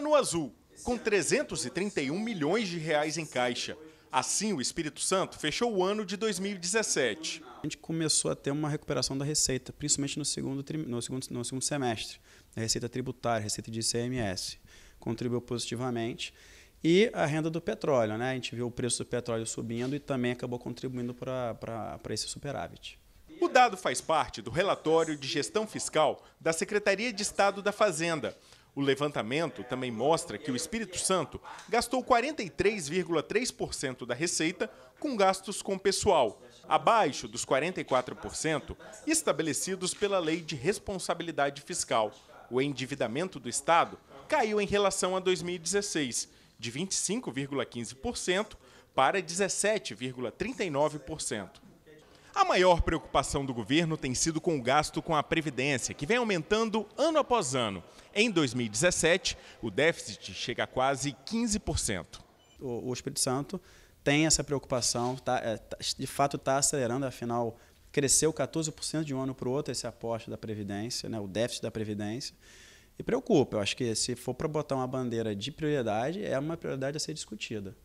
no azul, com 331 milhões de reais em caixa. Assim, o Espírito Santo fechou o ano de 2017. A gente começou a ter uma recuperação da receita, principalmente no segundo, no segundo, no segundo semestre. A receita tributária, a receita de ICMS, contribuiu positivamente. E a renda do petróleo, né? A gente viu o preço do petróleo subindo e também acabou contribuindo para esse superávit. O dado faz parte do relatório de gestão fiscal da Secretaria de Estado da Fazenda. O levantamento também mostra que o Espírito Santo gastou 43,3% da receita com gastos com pessoal, abaixo dos 44% estabelecidos pela Lei de Responsabilidade Fiscal. O endividamento do Estado caiu em relação a 2016, de 25,15% para 17,39%. A maior preocupação do governo tem sido com o gasto com a Previdência, que vem aumentando ano após ano. Em 2017, o déficit chega a quase 15%. O Espírito Santo tem essa preocupação, tá, é, tá de fato está acelerando, afinal, cresceu 14% de um ano para o outro esse aporte da Previdência, né, o déficit da Previdência. E preocupa, eu acho que se for para botar uma bandeira de prioridade, é uma prioridade a ser discutida.